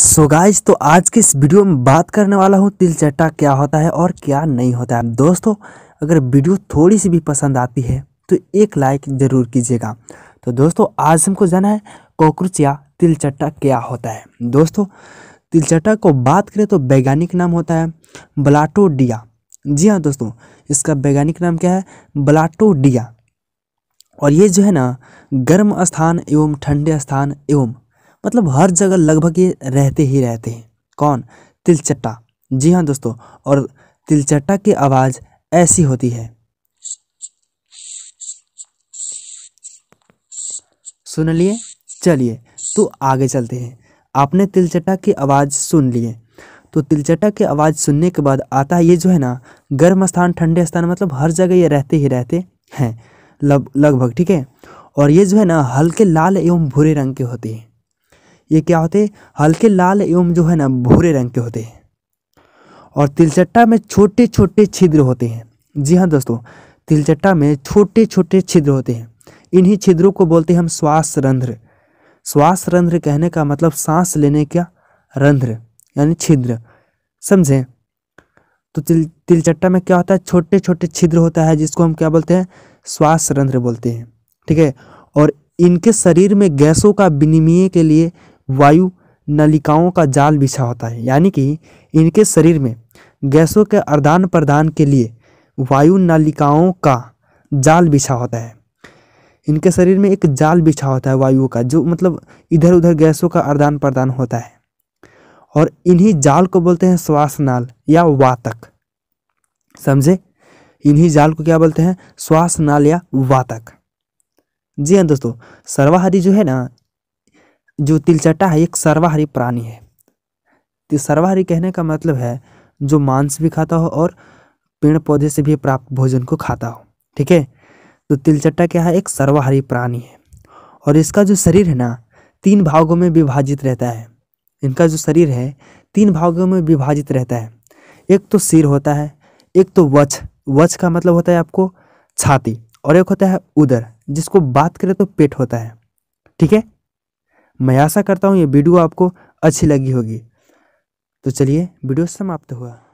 सो so guys तो आज के इस वीडियो में बात करने वाला हूँ तिल चट्टा क्या होता है और क्या नहीं होता है दोस्तों अगर वीडियो थोड़ी सी भी पसंद आती है तो एक लाइक ज़रूर कीजिएगा तो दोस्तों आज हमको जाना है कॉकरोच या तिल चट्टा क्या होता है दोस्तों तिल चट्टा को बात करें तो वैज्ञानिक नाम होता है बलाटोडिया जी हाँ दोस्तों इसका वैज्ञानिक नाम क्या है बलाटोडिया और ये जो है ना गर्म स्थान एवं ठंडे स्थान एवं मतलब हर जगह लगभग ये रहते ही रहते हैं कौन तिलचट्टा जी हाँ दोस्तों और तिलचट्टा की आवाज़ ऐसी होती है सुन लिए चलिए तो आगे चलते हैं आपने तिलचट्टा की आवाज़ सुन लिए तो तिलचट्टा की आवाज़ सुनने के बाद आता है ये जो है ना गर्म स्थान ठंडे स्थान मतलब हर जगह ये रहते ही रहते हैं लगभग ठीक है और ये जो है ना हल्के लाल एवं भूरे रंग के होते हैं ये क्या होते हैं हल्के लाल एवं जो है ना भूरे रंग के होते हैं और तिलचट्टा में छोटे छोटे छिद्र होते हैं जी हाँ दोस्तों तिलचट्टा में छोटे छोटे छिद्र होते हैं इन्हीं छिद्रों को बोलते हैं हम श्वास रंध्र श्वास रंध्र कहने का मतलब सांस लेने का रंध्र यानी छिद्र समझें तो तिल तिलचट्टा में क्या होता है छोटे छोटे छिद्र होता है जिसको हम क्या बोलते हैं श्वास रंध्र बोलते हैं ठीक है और इनके शरीर में गैसों का विनिमय के लिए वायु नलिकाओं का जाल बिछा होता है यानी कि इनके शरीर में गैसों के आदान प्रदान के लिए वायु नलिकाओं का जाल बिछा होता है इनके शरीर में एक जाल बिछा होता है वायु का जो मतलब इधर उधर गैसों का आदान प्रदान होता है और इन्हीं जाल को बोलते हैं श्वास नाल या वातक समझे इन्हीं जाल को क्या बोलते हैं श्वास नाल या वातक जी हाँ दोस्तों सर्वाहारी जो है ना जो तिलचट्टा है एक सर्वाहारी प्राणी है तो सर्वाहारी कहने का मतलब है जो मांस भी खाता हो और पेड़ पौधे से भी प्राप्त भोजन को खाता हो ठीक है तो तिलचट्टा क्या है एक सर्वाहारी प्राणी है और इसका जो शरीर है ना तीन भागों में विभाजित रहता है इनका जो शरीर है तीन भागों में विभाजित रहता है एक तो सिर होता है एक तो वच वच का मतलब होता है आपको छाती और एक होता है उदर जिसको बात करें तो पेट होता है ठीक है मैं आशा करता हूँ ये वीडियो आपको अच्छी लगी होगी तो चलिए वीडियो समाप्त हुआ